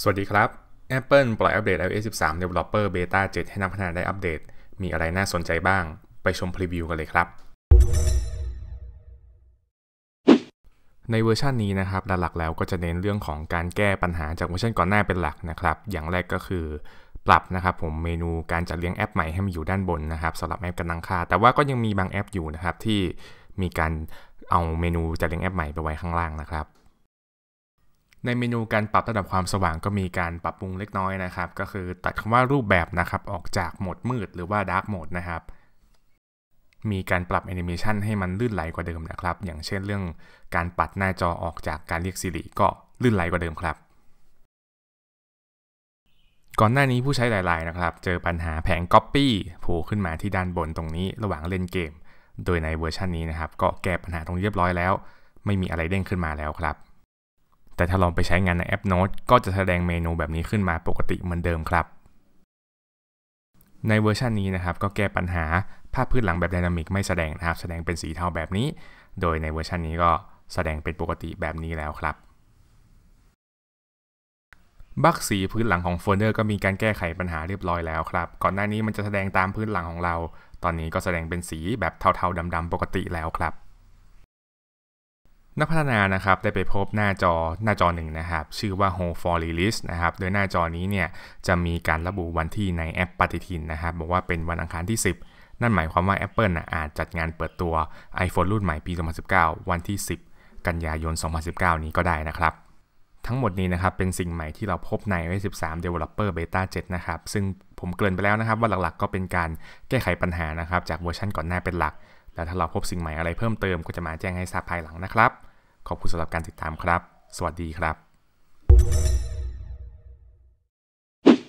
สวัสดีครับ Apple ปล่อยอัปเดต iOS 13 Developer Beta 7ให้นักพัฒนาได้อัปเดต มีอะไรน่าสนใจบ้าง ไปชมพรีวิวกันเลยครับ ในเวอร์ชันนี้นะครับ หลักๆแล้วก็จะเน้นเรื่องของการแก้ปัญหาจากเวอร์ชันก่อนหน้าเป็นหลักนะครับ อย่างแรกก็คือ ปรับนะครับผมเมนูการจัดเลี้ยงแอปใหม่ให้มันอยู่ด้านบนนะครับสำหรับแอปกำลังค่าแต่ว่าก็ยังมีบางแอปอยู่นะครับที่มีการเอาเมนูจัดเลี้ยงแอปใหม่ไปไว้ข้างล่างนะครับในเมนูการปรับระดับความสว่างก็มีการปรับปรุงเล็กน้อยนะครับ ก็คือตัดคำว่ารูปแบบนะครับออกจากโหมดมืดหรือว่าดาร์กโหมดนะครับมีการปรับแอนิเมชันให้มันลื่นไหลกว่าเดิมนะครับ อย่างเช่นเรื่องการปัดหน้าจอออกจากการเรียกสิริก็ลื่นไหลกว่าเดิมครับ ก่อนหน้านี้ผู้ใช้หลาย ๆ นะครับ เจอปัญหาแผง Copy โผล่ขึ้นมาที่ด้านบนตรงนี้ระหว่างเล่นเกม โดยในเวอร์ชันนี้นะครับ ก็แก้ปัญหาตรงเรียบร้อยแล้ว ไม่มีอะไรเด้งขึ้นมาแล้วครับแต่ถ้าลองไปใช้งานในแอป Note ก็จะแสดงเมนูแบบนี้ขึ้นมาปกติเหมือนเดิมครับ ในเวอร์ชันนี้นะครับก็แก้ปัญหาภาพพื้นหลังแบบไดนามิกไม่แสดงนะครับแสดงเป็นสีเทาแบบนี้ โดยในเวอร์ชันนี้ก็แสดงเป็นปกติแบบนี้แล้วครับ บักสีพื้นหลังของโฟลเดอร์ก็มีการแก้ไขปัญหาเรียบร้อยแล้วครับ ก่อนหน้านี้มันจะแสดงตามพื้นหลังของเรา ตอนนี้ก็แสดงเป็นสีแบบเทาๆดำๆปกติแล้วครับนักพัฒนานะครับได้ไปพบหน้าจอหน้าจอหนึ่งนะครับ ชื่อว่า Home for Release นะครับโดยหน้าจอนี้เนี่ยจะมีการระบุวันที่ในแอปปฏิทินนะครับ บอกว่าเป็นวันอังคารที่ 10 นั่นหมายความว่า Apple นะอาจจัดงานเปิดตัว iPhone รุ่นใหม่ปี 2019 วันที่ 10 กันยายน 2019 นี้ก็ได้นะครับ ทั้งหมดนี้นะครับเป็นสิ่งใหม่ที่เราพบใน iOS 13 Developer Beta 7 นะครับ ซึ่งผมเกริ่นไปแล้วนะครับว่าหลักๆก็เป็นการแก้ไขปัญหานะครับจากเวอร์ชันก่อนหน้าเป็นหลักและถ้าเราพบสิ่งใหม่อะไรเพิ่มเติมก็จะมาแจ้งให้ทราบภายหลังนะครับ ขอบคุณสำหรับการติดตามครับ สวัสดีครับ